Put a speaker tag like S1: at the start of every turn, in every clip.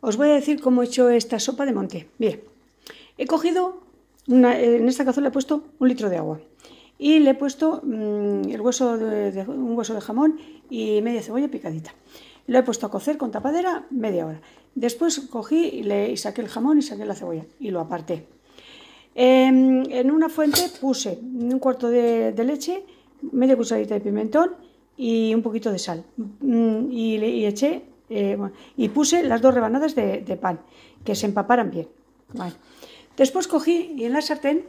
S1: os voy a decir cómo he hecho esta sopa de monte. Bien, he cogido, eh, en esta cazuela he puesto un litro de agua y le he puesto mm, el hueso de, un hueso de jamón y media cebolla picadita. Lo he puesto a cocer con tapadera media hora. Después cogí y, le, saqué el jamón y saqué la cebolla y lo aparté. Em, en, una fuente puse un cuarto de, leche, media cucharadita de pimentón y un poquito de sal. Mm, y, le, y eché eh, y puse las dos rebanadas de, pan, que se empaparan bien. Después cogí y en la sartén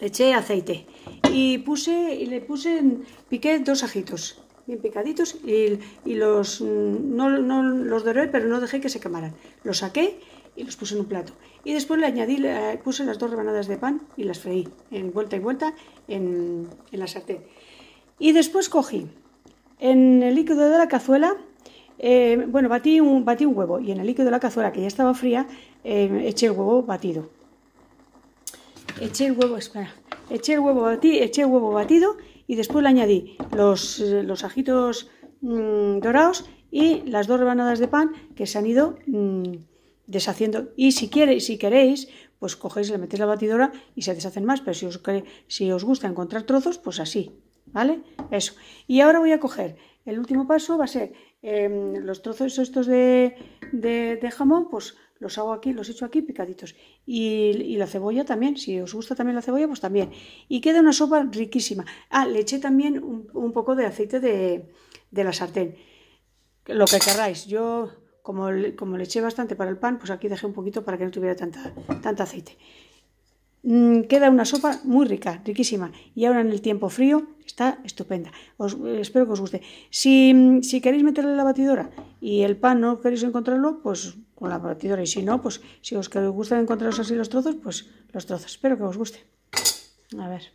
S1: le eché aceite y puse y le puse, piqué dos ajitos bien picaditos y, los mm, no, no, los doré pero no dejé que se quemaran los saqué y los puse en un plato y después le añadí eh, puse las dos rebanadas de pan y las freí en vuelta y vuelta en, en la sartén y después cogí en el líquido de la cazuela eh, bueno, batí un, huevo y en el líquido de la cazuela que ya estaba fría, eh, eché el huevo batido. Eché el huevo, espera, eché el huevo, huevo batido y después le añadí los, eh, ajitos mm, dorados y las dos rebanadas de pan que se han ido mm, deshaciendo. Y si queréis, si queréis, pues cogéis, le metéis la batidora y se deshacen más. Pero si os, si os gusta encontrar trozos, pues así, ¿vale? Eso. Y ahora voy a coger el último paso va a ser em, los trozos estos de, jamón, pues los hago aquí, los echo aquí picaditos. Y, la cebolla también, si os gusta también la cebolla, pues también. Y queda una sopa riquísima. Ah, le eché también un, poco de aceite de, la sartén. Lo que querráis. Yo, como le, eché bastante para el pan, pues aquí dejé un poquito para que no tuviera tanta, tanta aceite. Mm, queda una sopa muy rica, riquísima. Y ahora en el tiempo frío Está estupenda. Os, eh, espero que os guste. Si, si queréis meterle la batidora y el pan no queréis encontrarlo, pues con la batidora. Y si no, pues si os gusta encontraros así los trozos, pues los trozos. Espero que os guste. A ver.